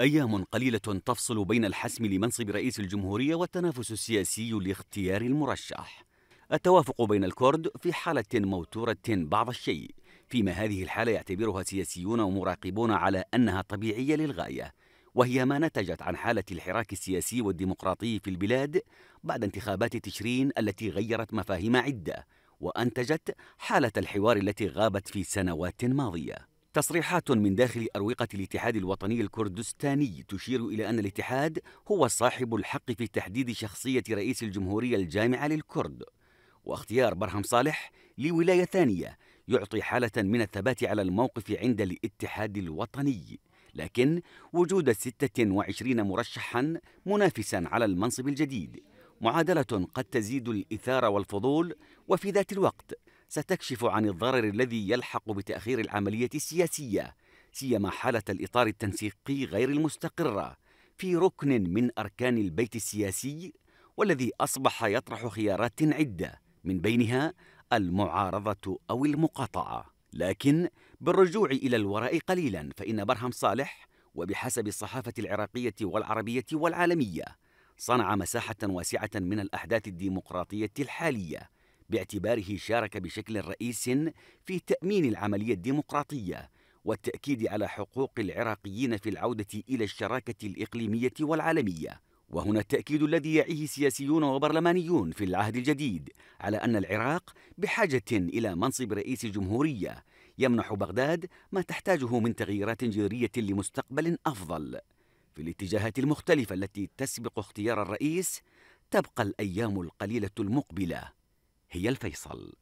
أيام قليلة تفصل بين الحسم لمنصب رئيس الجمهورية والتنافس السياسي لاختيار المرشح. التوافق بين الكرد في حالة موتورة بعض الشيء، فيما هذه الحالة يعتبرها سياسيون ومراقبون على أنها طبيعية للغاية، وهي ما نتجت عن حالة الحراك السياسي والديمقراطي في البلاد بعد انتخابات تشرين التي غيرت مفاهيم عدة، وأنتجت حالة الحوار التي غابت في سنوات ماضية. تصريحات من داخل أروقة الاتحاد الوطني الكردستاني تشير إلى أن الاتحاد هو صاحب الحق في تحديد شخصية رئيس الجمهورية الجامعة للكرد واختيار برهم صالح لولاية ثانية يعطي حالة من الثبات على الموقف عند الاتحاد الوطني لكن وجود 26 مرشحا منافسا على المنصب الجديد معادلة قد تزيد الإثارة والفضول وفي ذات الوقت ستكشف عن الضرر الذي يلحق بتأخير العملية السياسية سيما حالة الإطار التنسيقي غير المستقرة في ركن من أركان البيت السياسي والذي أصبح يطرح خيارات عدة من بينها المعارضة أو المقاطعة لكن بالرجوع إلى الوراء قليلا فإن برهم صالح وبحسب الصحافة العراقية والعربية والعالمية صنع مساحة واسعة من الأحداث الديمقراطية الحالية باعتباره شارك بشكل رئيس في تأمين العملية الديمقراطية والتأكيد على حقوق العراقيين في العودة إلى الشراكة الإقليمية والعالمية وهنا التأكيد الذي يعيه سياسيون وبرلمانيون في العهد الجديد على أن العراق بحاجة إلى منصب رئيس جمهورية يمنح بغداد ما تحتاجه من تغييرات جذرية لمستقبل أفضل في الاتجاهات المختلفة التي تسبق اختيار الرئيس تبقى الأيام القليلة المقبلة هي الفيصل